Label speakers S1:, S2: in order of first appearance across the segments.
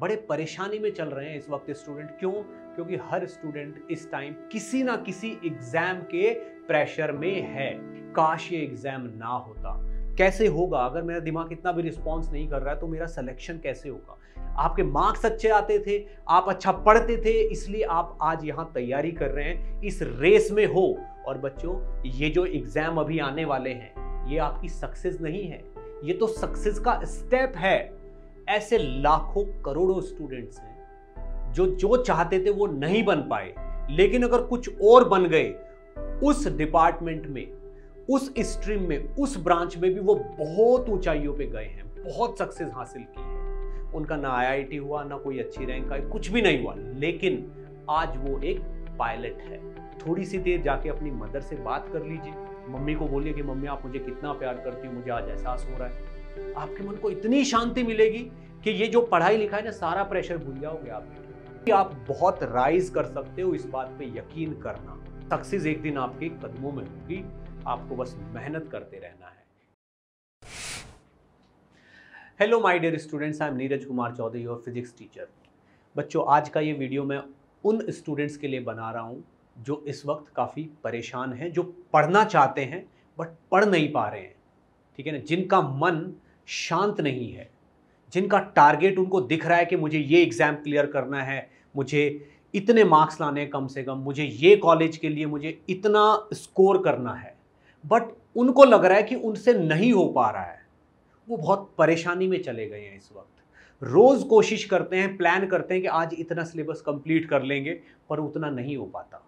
S1: बड़े परेशानी में चल रहे हैं इस वक्त स्टूडेंट क्यों क्योंकि हर स्टूडेंट इस टाइम किसी ना किसी एग्जाम के प्रेशर में है काश ये एग्जाम ना होता कैसे होगा अगर मेरा दिमाग इतना भी रिस्पॉन्स नहीं कर रहा है तो मेरा सिलेक्शन कैसे होगा आपके मार्क्स अच्छे आते थे आप अच्छा पढ़ते थे इसलिए आप आज यहाँ तैयारी कर रहे हैं इस रेस में हो और बच्चों ये जो एग्ज़ाम अभी आने वाले हैं ये आपकी सक्सेस नहीं है ये तो सक्सेस का स्टेप है ऐसे लाखों करोड़ों स्टूडेंट्स हैं जो जो चाहते थे वो नहीं बन पाए लेकिन अगर कुछ और बन गए उस डिपार्टमेंट में उस स्ट्रीम में उस ब्रांच में भी वो बहुत ऊंचाइयों पे गए हैं बहुत सक्सेस हासिल की है उनका ना आईआईटी हुआ ना कोई अच्छी रैंक आई कुछ भी नहीं हुआ लेकिन आज वो एक पायलट है थोड़ी सी देर जाके अपनी मदर से बात कर लीजिए मम्मी को बोलिए कि मम्मी आप मुझे कितना प्यार करती हो मुझे आज एहसास हो रहा है आपके मन को इतनी शांति मिलेगी कि ये जो पढ़ाई लिखा है ना सारा प्रेशर भूल जाओगे आप कि आप बहुत राइज कर सकते हो इस बात पे यकीन करना सक्सेस एक दिन आपके कदमों में होगी आपको बस मेहनत करते रहना है hello my dear students I am Neeraj Kumar Chaudhary और फिजिक्स टीचर बच्चों आज का ये वीडियो मैं उन स्टूडेंट्स के लिए बना रहा हूँ जो इस वक्त काफ़ी परेशान हैं जो पढ़ना चाहते हैं बट पढ़ नहीं पा रहे हैं ठीक है ना जिनका मन शांत नहीं है जिनका टारगेट उनको दिख रहा है कि मुझे ये एग्ज़ाम क्लियर करना है मुझे इतने मार्क्स लाने हैं कम से कम मुझे ये कॉलेज के लिए मुझे इतना स्कोर करना है बट उनको लग रहा है कि उनसे नहीं हो पा रहा है वो बहुत परेशानी में चले गए हैं इस वक्त रोज़ कोशिश करते हैं प्लान करते हैं कि आज इतना सिलेबस कंप्लीट कर लेंगे पर उतना नहीं हो पाता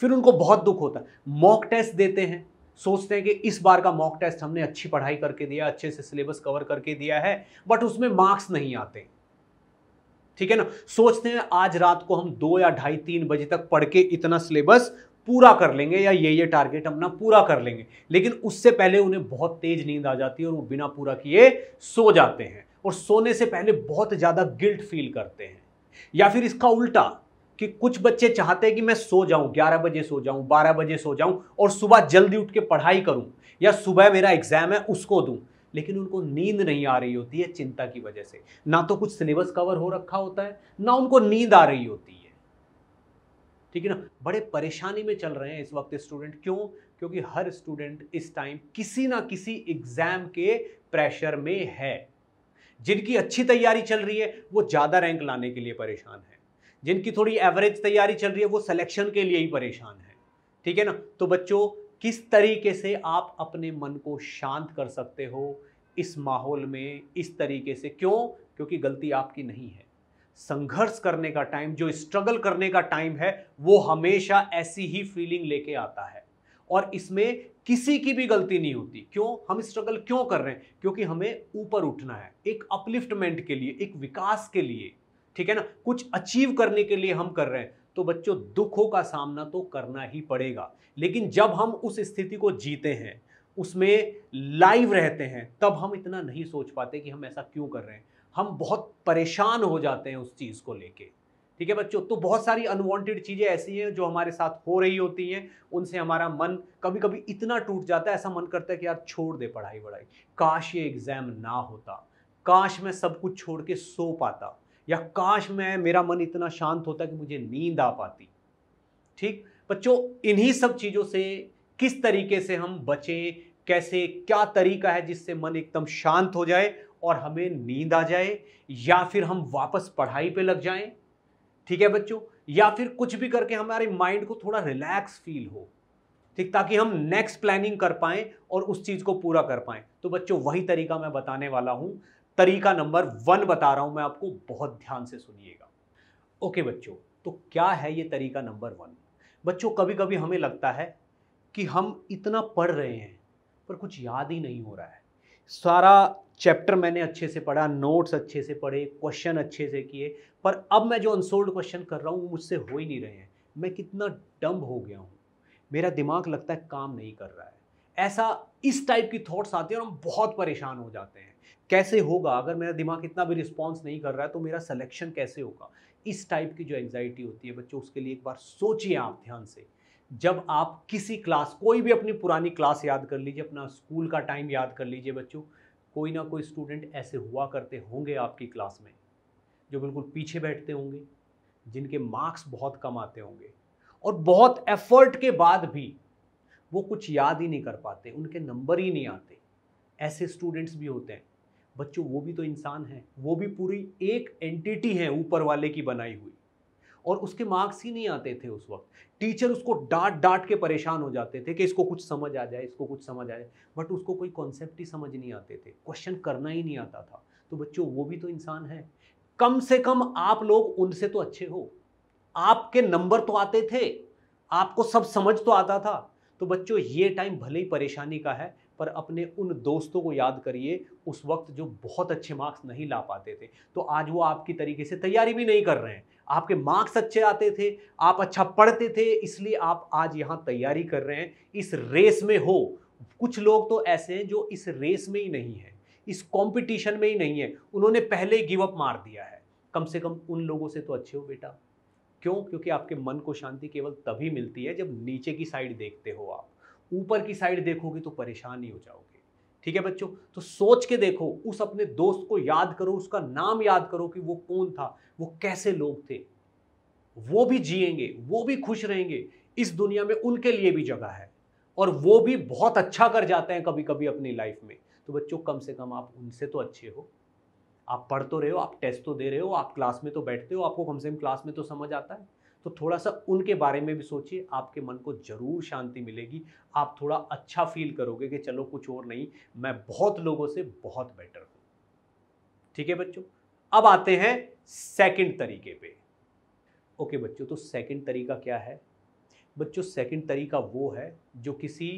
S1: फिर उनको बहुत दुख होता है मॉक टेस्ट देते हैं सोचते हैं कि इस बार का मॉक टेस्ट हमने अच्छी पढ़ाई करके दिया अच्छे से सिलेबस कवर करके दिया है बट उसमें मार्क्स नहीं आते ठीक है ना सोचते हैं आज रात को हम दो या ढाई तीन बजे तक पढ़ के इतना सिलेबस पूरा कर लेंगे या ये ये टारगेट अपना पूरा कर लेंगे लेकिन उससे पहले उन्हें बहुत तेज नींद आ जाती है और वो बिना पूरा किए सो जाते हैं और सोने से पहले बहुत ज़्यादा गिल्ट फील करते हैं या फिर इसका उल्टा कि कुछ बच्चे चाहते हैं कि मैं सो जाऊं 11 बजे सो जाऊं 12 बजे सो जाऊं और सुबह जल्दी उठ के पढ़ाई करूं या सुबह मेरा एग्जाम है उसको दूं लेकिन उनको नींद नहीं आ रही होती है चिंता की वजह से ना तो कुछ सिलेबस कवर हो रखा होता है ना उनको नींद आ रही होती है ठीक है ना बड़े परेशानी में चल रहे हैं इस वक्त स्टूडेंट क्यों क्योंकि हर स्टूडेंट इस टाइम किसी ना किसी एग्जाम के प्रेशर में है जिनकी अच्छी तैयारी चल रही है वो ज़्यादा रैंक लाने के लिए परेशान है जिनकी थोड़ी एवरेज तैयारी चल रही है वो सिलेक्शन के लिए ही परेशान है ठीक है ना तो बच्चों किस तरीके से आप अपने मन को शांत कर सकते हो इस माहौल में इस तरीके से क्यों क्योंकि गलती आपकी नहीं है संघर्ष करने का टाइम जो स्ट्रगल करने का टाइम है वो हमेशा ऐसी ही फीलिंग लेके आता है और इसमें किसी की भी गलती नहीं होती क्यों हम स्ट्रगल क्यों कर रहे हैं क्योंकि हमें ऊपर उठना है एक अपलिफ्टमेंट के लिए एक विकास के लिए ठीक है ना कुछ अचीव करने के लिए हम कर रहे हैं तो बच्चों दुखों का सामना तो करना ही पड़ेगा लेकिन जब हम उस स्थिति को जीते हैं उसमें लाइव रहते हैं तब हम इतना नहीं सोच पाते कि हम ऐसा क्यों कर रहे हैं हम बहुत परेशान हो जाते हैं उस चीज़ को लेके ठीक है बच्चों तो बहुत सारी अनवांटेड चीज़ें ऐसी हैं जो हमारे साथ हो रही होती हैं उनसे हमारा मन कभी कभी इतना टूट जाता है ऐसा मन करता है कि यार छोड़ दे पढ़ाई वढ़ाई काश ये एग्ज़ाम ना होता काश मैं सब कुछ छोड़ के सो पाता या काश मैं मेरा मन इतना शांत होता कि मुझे नींद आ पाती ठीक बच्चों इन्हीं सब चीज़ों से किस तरीके से हम बचें कैसे क्या तरीका है जिससे मन एकदम शांत हो जाए और हमें नींद आ जाए या फिर हम वापस पढ़ाई पे लग जाएं ठीक है बच्चों या फिर कुछ भी करके हमारे माइंड को थोड़ा रिलैक्स फील हो ठीक ताकि हम नेक्स्ट प्लानिंग कर पाएं और उस चीज़ को पूरा कर पाएं तो बच्चों वही तरीका मैं बताने वाला हूँ तरीका नंबर वन बता रहा हूं मैं आपको बहुत ध्यान से सुनिएगा ओके बच्चों तो क्या है ये तरीका नंबर वन बच्चों कभी कभी हमें लगता है कि हम इतना पढ़ रहे हैं पर कुछ याद ही नहीं हो रहा है सारा चैप्टर मैंने अच्छे से पढ़ा नोट्स अच्छे से पढ़े क्वेश्चन अच्छे से किए पर अब मैं जो अनसोल्ड क्वेश्चन कर रहा हूँ वो मुझसे हो ही नहीं रहे हैं मैं कितना डम्ब हो गया हूँ मेरा दिमाग लगता है काम नहीं कर रहा है ऐसा इस टाइप की थॉट्स आती है और हम बहुत परेशान हो जाते हैं कैसे होगा अगर मेरा दिमाग इतना भी रिस्पॉन्स नहीं कर रहा है तो मेरा सलेक्शन कैसे होगा इस टाइप की जो एंग्जाइटी होती है बच्चों उसके लिए एक बार सोचिए आप ध्यान से जब आप किसी क्लास कोई भी अपनी पुरानी क्लास याद कर लीजिए अपना स्कूल का टाइम याद कर लीजिए बच्चों कोई ना कोई स्टूडेंट ऐसे हुआ करते होंगे आपकी क्लास में जो बिल्कुल पीछे बैठते होंगे जिनके मार्क्स बहुत कम आते होंगे और बहुत एफर्ट के बाद भी वो कुछ याद ही नहीं कर पाते उनके नंबर ही नहीं आते ऐसे स्टूडेंट्स भी होते हैं बच्चों वो भी तो इंसान हैं वो भी पूरी एक एंटिटी है ऊपर वाले की बनाई हुई और उसके मार्क्स ही नहीं आते थे उस वक्त टीचर उसको डांट डांट के परेशान हो जाते थे कि इसको कुछ समझ आ जाए इसको कुछ समझ आ जाए बट उसको कोई कॉन्सेप्ट ही समझ नहीं आते थे क्वेश्चन करना ही नहीं आता था तो बच्चों वो भी तो इंसान है कम से कम आप लोग उनसे तो अच्छे हो आपके नंबर तो आते थे आपको सब समझ तो आता था तो बच्चों ये टाइम भले ही परेशानी का है पर अपने उन दोस्तों को याद करिए उस वक्त जो बहुत अच्छे मार्क्स नहीं ला पाते थे तो आज वो आपकी तरीके से तैयारी भी नहीं कर रहे हैं आपके मार्क्स अच्छे आते थे आप अच्छा पढ़ते थे इसलिए आप आज यहाँ तैयारी कर रहे हैं इस रेस में हो कुछ लोग तो ऐसे हैं जो इस रेस में ही नहीं है इस कंपटीशन में ही नहीं है उन्होंने पहले गिव अप मार दिया है कम से कम उन लोगों से तो अच्छे हो बेटा क्यों क्योंकि आपके मन को शांति केवल तभी मिलती है जब नीचे की साइड देखते हो आप ऊपर की साइड देखोगे तो परेशान ही हो जाओगे ठीक है बच्चों तो सोच के देखो उस अपने दोस्त को याद करो उसका नाम याद करो कि वो कौन था वो कैसे लोग थे वो भी जिएंगे वो भी खुश रहेंगे इस दुनिया में उनके लिए भी जगह है और वो भी बहुत अच्छा कर जाते हैं कभी कभी अपनी लाइफ में तो बच्चों कम से कम आप उनसे तो अच्छे हो आप पढ़ तो रहे हो आप टेस्ट तो दे रहे हो आप क्लास में तो बैठते हो आपको कम से कम क्लास में तो समझ आता है तो थोड़ा सा उनके बारे में भी सोचिए आपके मन को ज़रूर शांति मिलेगी आप थोड़ा अच्छा फील करोगे कि चलो कुछ और नहीं मैं बहुत लोगों से बहुत बेटर हूँ ठीक है बच्चों अब आते हैं सेकंड तरीके पे ओके बच्चों तो सेकंड तरीका क्या है बच्चों सेकंड तरीका वो है जो किसी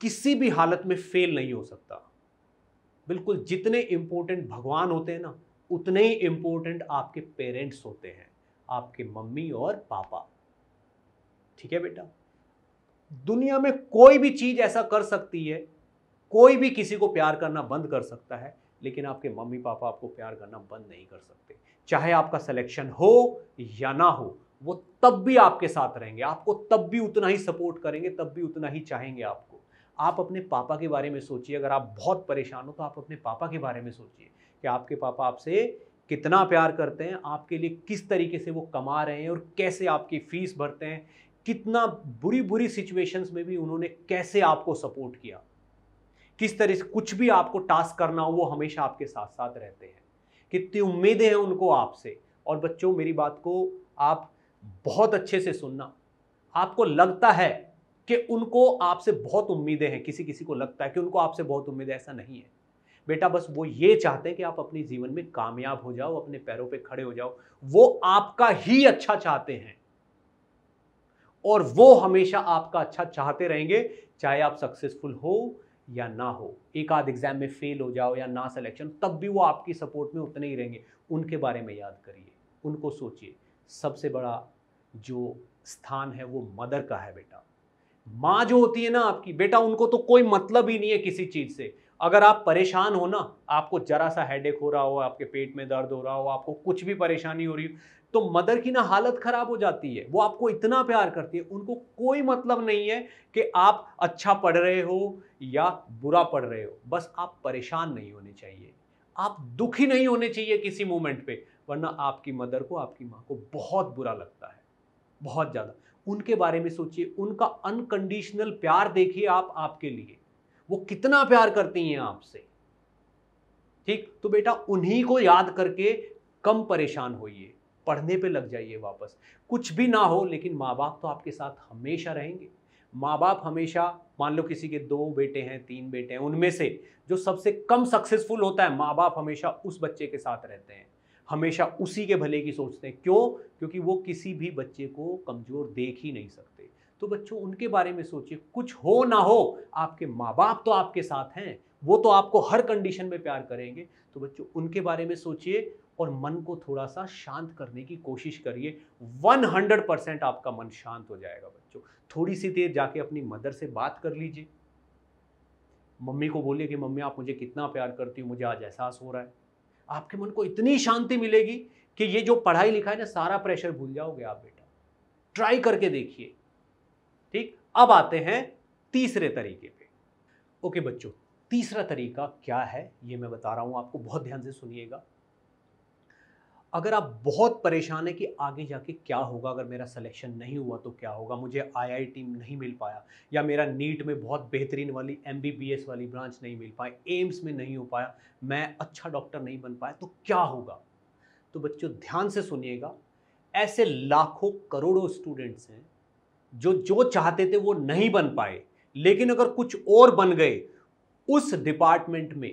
S1: किसी भी हालत में फेल नहीं हो सकता बिल्कुल जितने इम्पोर्टेंट भगवान होते हैं ना उतने ही इम्पोर्टेंट आपके पेरेंट्स होते हैं आपके मम्मी और पापा ठीक है बेटा दुनिया में कोई भी चीज़ ऐसा कर सकती है कोई भी किसी को प्यार करना बंद कर सकता है लेकिन आपके मम्मी पापा आपको प्यार करना बंद नहीं कर सकते चाहे आपका सिलेक्शन हो या ना हो वो तब भी आपके साथ रहेंगे आपको तब भी उतना ही सपोर्ट करेंगे तब भी उतना ही चाहेंगे आपको आप अपने पापा के बारे में सोचिए अगर आप बहुत परेशान हो तो आप अपने पापा के बारे में सोचिए कि आपके पापा आपसे कितना प्यार करते हैं आपके लिए किस तरीके से वो कमा रहे हैं और कैसे आपकी फीस भरते हैं कितना बुरी बुरी सिचुएशंस में भी उन्होंने कैसे आपको सपोर्ट किया किस तरह से कुछ भी आपको टास्क करना हो वो हमेशा आपके साथ साथ रहते हैं कितनी उम्मीदें हैं उनको आपसे और बच्चों मेरी बात को आप बहुत अच्छे से सुनना आपको लगता है कि उनको आपसे बहुत उम्मीदें हैं किसी किसी को लगता है कि उनको आपसे बहुत उम्मीदें ऐसा नहीं है बेटा बस वो ये चाहते हैं कि आप अपने जीवन में कामयाब हो जाओ अपने पैरों पे खड़े हो जाओ वो आपका ही अच्छा चाहते हैं और वो हमेशा आपका अच्छा चाहते रहेंगे चाहे आप सक्सेसफुल हो या ना हो एक आध एग्जाम में फेल हो जाओ या ना सिलेक्शन तब भी वो आपकी सपोर्ट में उतने ही रहेंगे उनके बारे में याद करिए उनको सोचिए सबसे बड़ा जो स्थान है वो मदर का है बेटा माँ जो होती है ना आपकी बेटा उनको तो कोई मतलब ही नहीं है किसी चीज़ से अगर आप परेशान हो ना आपको जरा सा हेडेक हो रहा हो आपके पेट में दर्द हो रहा हो आपको कुछ भी परेशानी हो रही हो तो मदर की ना हालत ख़राब हो जाती है वो आपको इतना प्यार करती है उनको कोई मतलब नहीं है कि आप अच्छा पढ़ रहे हो या बुरा पढ़ रहे हो बस आप परेशान नहीं होने चाहिए आप दुखी नहीं होने चाहिए किसी मोमेंट पे वरना आपकी मदर को आपकी माँ को बहुत बुरा लगता है बहुत ज़्यादा उनके बारे में सोचिए उनका अनकंडीशनल प्यार देखिए आप आपके लिए वो कितना प्यार करती हैं आपसे ठीक तो बेटा उन्हीं को याद करके कम परेशान होइए पढ़ने पे लग जाइए वापस कुछ भी ना हो लेकिन माँ बाप तो आपके साथ हमेशा रहेंगे माँ बाप हमेशा मान लो किसी के दो बेटे हैं तीन बेटे हैं उनमें से जो सबसे कम सक्सेसफुल होता है माँ बाप हमेशा उस बच्चे के साथ रहते हैं हमेशा उसी के भले की सोचते हैं क्यों क्योंकि वो किसी भी बच्चे को कमज़ोर देख ही नहीं सकते तो बच्चों उनके बारे में सोचिए कुछ हो ना हो आपके माँ बाप तो आपके साथ हैं वो तो आपको हर कंडीशन में प्यार करेंगे तो बच्चों उनके बारे में सोचिए और मन को थोड़ा सा शांत करने की कोशिश करिए 100 परसेंट आपका मन शांत हो जाएगा बच्चों थोड़ी सी देर जाके अपनी मदर से बात कर लीजिए मम्मी को बोलिए कि मम्मी आप मुझे कितना प्यार करती हो मुझे आज एहसास हो रहा है आपके मन को इतनी शांति मिलेगी कि ये जो पढ़ाई लिखाई ना सारा प्रेशर भूल जाओगे आप बेटा ट्राई करके देखिए ठीक अब आते हैं तीसरे तरीके पे ओके बच्चों तीसरा तरीका क्या है ये मैं बता रहा हूं आपको बहुत ध्यान से सुनिएगा अगर आप बहुत परेशान हैं कि आगे जाके क्या होगा अगर मेरा सिलेक्शन नहीं हुआ तो क्या होगा मुझे आईआईटी नहीं मिल पाया या मेरा नीट में बहुत बेहतरीन वाली एमबीबीएस वाली ब्रांच नहीं मिल पाई एम्स में नहीं हो पाया मैं अच्छा डॉक्टर नहीं बन पाया तो क्या होगा तो बच्चों ध्यान से सुनिएगा ऐसे लाखों करोड़ों स्टूडेंट्स हैं जो जो चाहते थे वो नहीं बन पाए लेकिन अगर कुछ और बन गए उस डिपार्टमेंट में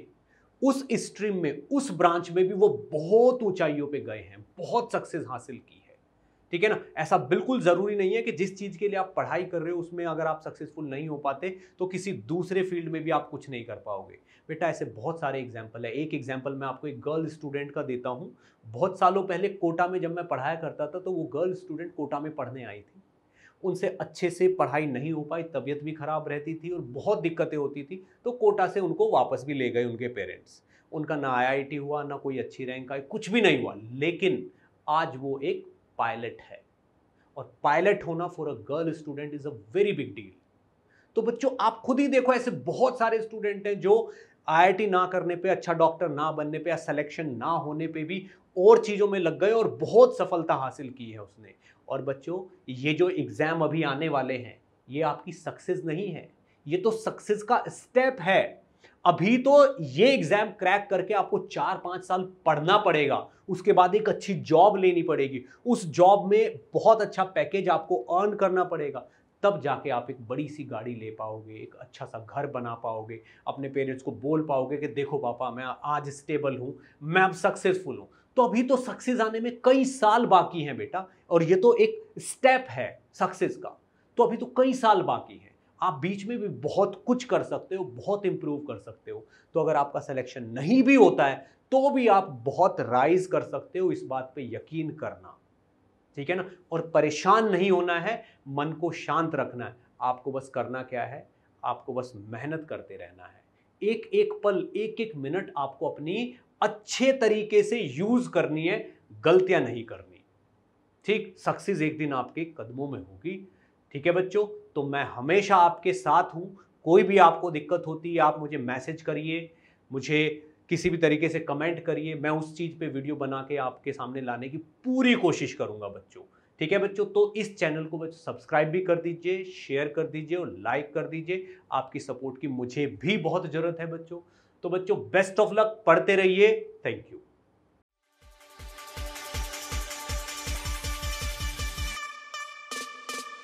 S1: उस स्ट्रीम में उस ब्रांच में भी वो बहुत ऊंचाइयों पे गए हैं बहुत सक्सेस हासिल की है ठीक है ना ऐसा बिल्कुल ज़रूरी नहीं है कि जिस चीज़ के लिए आप पढ़ाई कर रहे हो उसमें अगर आप सक्सेसफुल नहीं हो पाते तो किसी दूसरे फील्ड में भी आप कुछ नहीं कर पाओगे बेटा ऐसे बहुत सारे एग्जाम्पल है एक एग्जाम्पल मैं आपको एक गर्ल स्टूडेंट का देता हूँ बहुत सालों पहले कोटा में जब मैं पढ़ाया करता था तो वो गर्ल स्टूडेंट कोटा में पढ़ने आई थी उनसे अच्छे से पढ़ाई नहीं हो पाई तबीयत भी खराब रहती थी और बहुत दिक्कतें होती थी तो कोटा से उनको वापस भी ले गए उनके पेरेंट्स उनका ना आईआईटी हुआ ना कोई अच्छी रैंक आई कुछ भी नहीं हुआ लेकिन आज वो एक पायलट है और पायलट होना for a girl student is a very big deal तो बच्चों आप खुद ही देखो ऐसे बहुत सारे स्टूडेंट हैं जो आईआईटी ना करने पे अच्छा डॉक्टर ना बनने पे या सिलेक्शन ना होने पे भी और चीज़ों में लग गए और बहुत सफलता हासिल की है उसने और बच्चों ये जो एग्ज़ाम अभी आने वाले हैं ये आपकी सक्सेस नहीं है ये तो सक्सेस का स्टेप है अभी तो ये एग्ज़ाम क्रैक करके आपको चार पाँच साल पढ़ना पड़ेगा उसके बाद एक अच्छी जॉब लेनी पड़ेगी उस जॉब में बहुत अच्छा पैकेज आपको अर्न करना पड़ेगा तब जाके आप एक बड़ी सी गाड़ी ले पाओगे एक अच्छा सा घर बना पाओगे अपने पेरेंट्स को बोल पाओगे कि देखो पापा मैं आज स्टेबल हूँ मैं अब सक्सेसफुल हूँ तो अभी तो सक्सेस आने में कई साल बाकी हैं बेटा और ये तो एक स्टेप है सक्सेस का तो अभी तो कई साल बाकी हैं आप बीच में भी बहुत कुछ कर सकते हो बहुत इंप्रूव कर सकते हो तो अगर आपका सिलेक्शन नहीं भी होता है तो भी आप बहुत राइज कर सकते हो इस बात पे यकीन करना ठीक है ना और परेशान नहीं होना है मन को शांत रखना है आपको बस करना क्या है आपको बस मेहनत करते रहना है एक एक पल एक एक मिनट आपको अपनी अच्छे तरीके से यूज करनी है गलतियां नहीं करनी ठीक सक्सेस एक दिन आपके कदमों में होगी ठीक है बच्चों तो मैं हमेशा आपके साथ हूँ कोई भी आपको दिक्कत होती है आप मुझे मैसेज करिए मुझे किसी भी तरीके से कमेंट करिए मैं उस चीज़ पे वीडियो बना के आपके सामने लाने की पूरी कोशिश करूंगा बच्चों ठीक है बच्चों तो इस चैनल को बच्चों सब्सक्राइब भी कर दीजिए शेयर कर दीजिए और लाइक कर दीजिए आपकी सपोर्ट की मुझे भी बहुत ज़रूरत है बच्चों तो बच्चों बेस्ट ऑफ लक पढ़ते रहिए थैंक यू